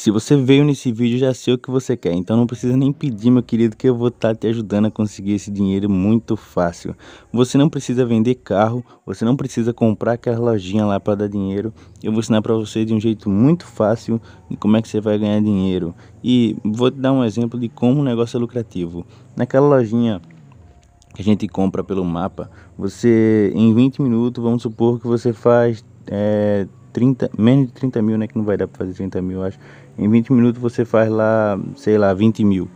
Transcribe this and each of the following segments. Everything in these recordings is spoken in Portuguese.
Se você veio nesse vídeo, já sei o que você quer, então não precisa nem pedir, meu querido, que eu vou estar tá te ajudando a conseguir esse dinheiro muito fácil. Você não precisa vender carro, você não precisa comprar aquela lojinha lá para dar dinheiro. Eu vou ensinar para você de um jeito muito fácil como é que você vai ganhar dinheiro. E vou te dar um exemplo de como o negócio é lucrativo. Naquela lojinha que a gente compra pelo mapa, você em 20 minutos, vamos supor que você faz é, eh, 30, menos de 30 mil, né? Que não vai dar para fazer 30 mil, acho. Em 20 minutos você faz lá, sei lá, 20 mil.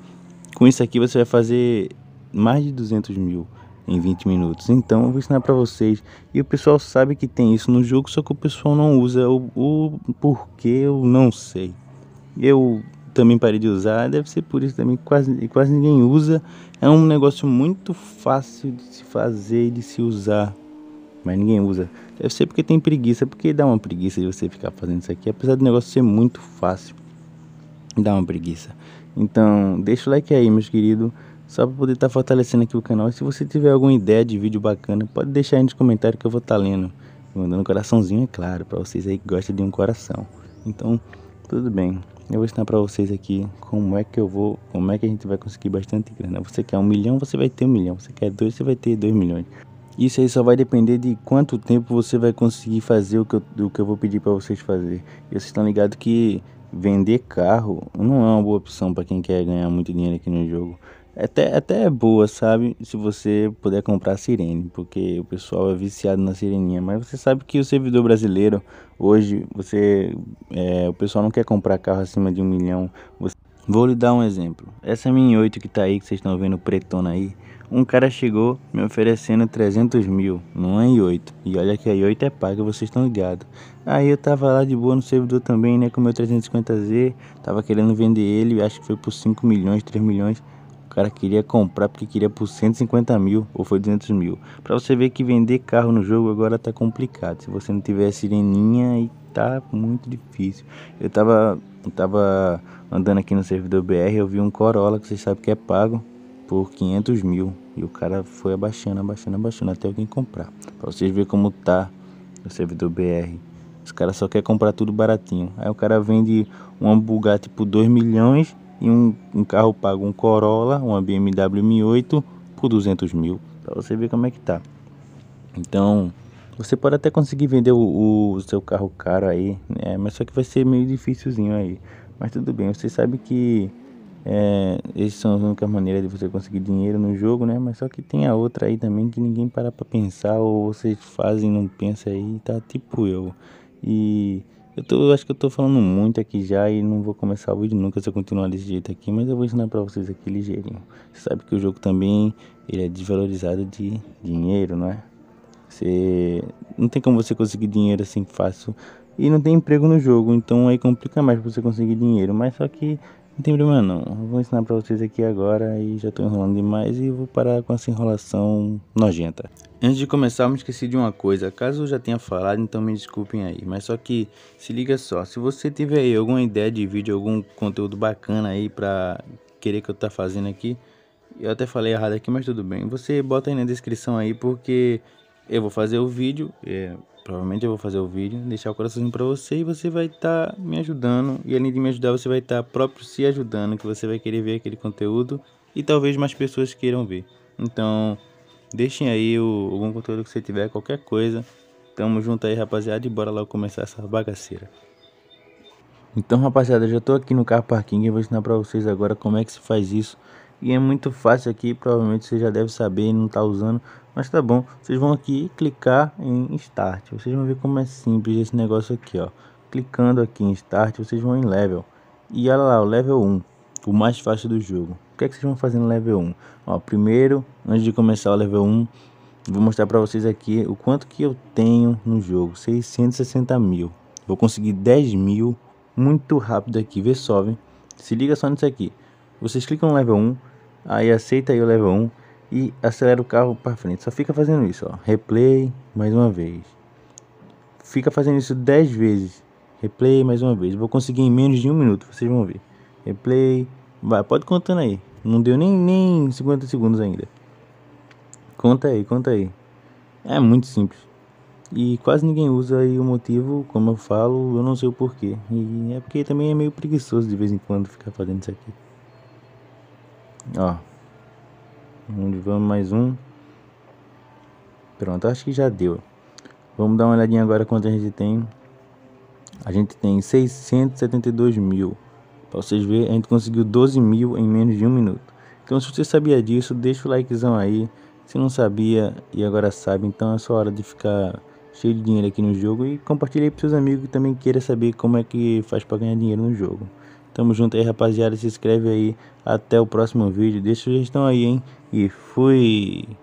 Com isso aqui você vai fazer mais de 200 mil em 20 minutos. Então eu vou ensinar para vocês. E o pessoal sabe que tem isso no jogo, só que o pessoal não usa. O, o porquê eu não sei. Eu também parei de usar, deve ser por isso também. Quase, quase ninguém usa. É um negócio muito fácil de se fazer e de se usar. Mas ninguém usa. Deve ser porque tem preguiça, porque dá uma preguiça de você ficar fazendo isso aqui, apesar do negócio ser muito fácil. Dá uma preguiça. Então, deixa o like aí, meus queridos. Só para poder estar tá fortalecendo aqui o canal. E se você tiver alguma ideia de vídeo bacana, pode deixar aí nos comentários que eu vou estar tá lendo. Mandando um coraçãozinho, é claro, para vocês aí que gostam de um coração. Então, tudo bem. Eu vou ensinar para vocês aqui como é que eu vou, como é que a gente vai conseguir bastante grana. Você quer um milhão, você vai ter um milhão. Você quer dois, você vai ter dois milhões. Isso aí só vai depender de quanto tempo você vai conseguir fazer o que eu, o que eu vou pedir para vocês fazer. E vocês estão ligados que vender carro não é uma boa opção para quem quer ganhar muito dinheiro aqui no jogo. Até, até é boa, sabe? Se você puder comprar a Sirene, porque o pessoal é viciado na Sireninha. Mas você sabe que o servidor brasileiro, hoje, você é, o pessoal não quer comprar carro acima de um milhão. Você... Vou lhe dar um exemplo. Essa Mi 8 que tá aí, que vocês estão vendo pretona aí, um cara chegou me oferecendo 300 mil numa i8. E olha que a i8 é paga, vocês estão ligados. Aí eu tava lá de boa no servidor também, né? Com meu 350Z. Tava querendo vender ele, acho que foi por 5 milhões, 3 milhões. O cara queria comprar porque queria por 150 mil ou foi 200 mil. Pra você ver que vender carro no jogo agora tá complicado. Se você não tiver sireninha, aí tá muito difícil. Eu tava, eu tava andando aqui no servidor BR, eu vi um Corolla que vocês sabem que é pago por 500 mil. E o cara foi abaixando, abaixando, abaixando até alguém comprar. Pra vocês verem como tá o servidor BR. Os caras só quer comprar tudo baratinho. Aí o cara vende um Bugatti por 2 milhões e um, um carro pago, um Corolla, uma BMW M8 por 200 mil. Pra você ver como é que tá. Então, você pode até conseguir vender o, o seu carro caro aí, né? Mas só que vai ser meio difícilzinho aí. Mas tudo bem, você sabe que é, essas são as únicas maneiras de você conseguir dinheiro no jogo, né? Mas só que tem a outra aí também que ninguém para pra pensar, ou vocês fazem não pensa aí, tá tipo eu. E eu tô, acho que eu tô falando muito aqui já e não vou começar o vídeo nunca se eu continuar desse jeito aqui, mas eu vou ensinar pra vocês aqui ligeirinho. Você sabe que o jogo também ele é desvalorizado de dinheiro, não é? Você, não tem como você conseguir dinheiro assim fácil e não tem emprego no jogo, então aí complica mais pra você conseguir dinheiro, mas só que não tem problema não, vou ensinar pra vocês aqui agora e já tô enrolando demais e vou parar com essa enrolação nojenta. Antes de começar, eu me esqueci de uma coisa, caso eu já tenha falado, então me desculpem aí, mas só que se liga só, se você tiver aí alguma ideia de vídeo, algum conteúdo bacana aí pra querer que eu tá fazendo aqui, eu até falei errado aqui, mas tudo bem, você bota aí na descrição aí porque eu vou fazer o vídeo, é, Provavelmente eu vou fazer o vídeo, deixar o coraçãozinho para você e você vai estar tá me ajudando. E além de me ajudar, você vai estar tá próprio se ajudando, que você vai querer ver aquele conteúdo e talvez mais pessoas queiram ver. Então, deixem aí o, algum conteúdo que você tiver, qualquer coisa. Tamo junto aí, rapaziada, e bora lá começar essa bagaceira. Então, rapaziada, já tô aqui no carro parking e vou ensinar pra vocês agora como é que se faz isso e é muito fácil aqui, provavelmente você já deve saber e não está usando. Mas tá bom, vocês vão aqui clicar em Start. Vocês vão ver como é simples esse negócio aqui, ó. Clicando aqui em Start, vocês vão em Level. E olha lá, o Level 1, o mais fácil do jogo. O que é que vocês vão fazer no Level 1? Ó, primeiro, antes de começar o Level 1, vou mostrar para vocês aqui o quanto que eu tenho no jogo. 660 mil. Vou conseguir 10 mil muito rápido aqui, vê só, Se liga só nisso aqui. Vocês clicam no Level 1, Aí aceita aí o level 1 e acelera o carro para frente. Só fica fazendo isso, ó. Replay mais uma vez. Fica fazendo isso 10 vezes. Replay mais uma vez. Vou conseguir em menos de um minuto, vocês vão ver. Replay. Vai, pode contando aí. Não deu nem, nem 50 segundos ainda. Conta aí, conta aí. É muito simples. E quase ninguém usa aí o motivo, como eu falo, eu não sei o porquê. E é porque também é meio preguiçoso de vez em quando ficar fazendo isso aqui. Ó. Onde vamos mais um. Pronto, acho que já deu. Vamos dar uma olhadinha agora quanto a gente tem. A gente tem 672 mil. Para vocês verem, a gente conseguiu 12 mil em menos de um minuto. Então se você sabia disso, deixa o likezão aí. Se não sabia e agora sabe, então é só hora de ficar cheio de dinheiro aqui no jogo e compartilhe aí para seus amigos que também queiram saber como é que faz para ganhar dinheiro no jogo. Tamo junto aí, rapaziada. Se inscreve aí. Até o próximo vídeo. Deixa sugestão aí, hein? E fui!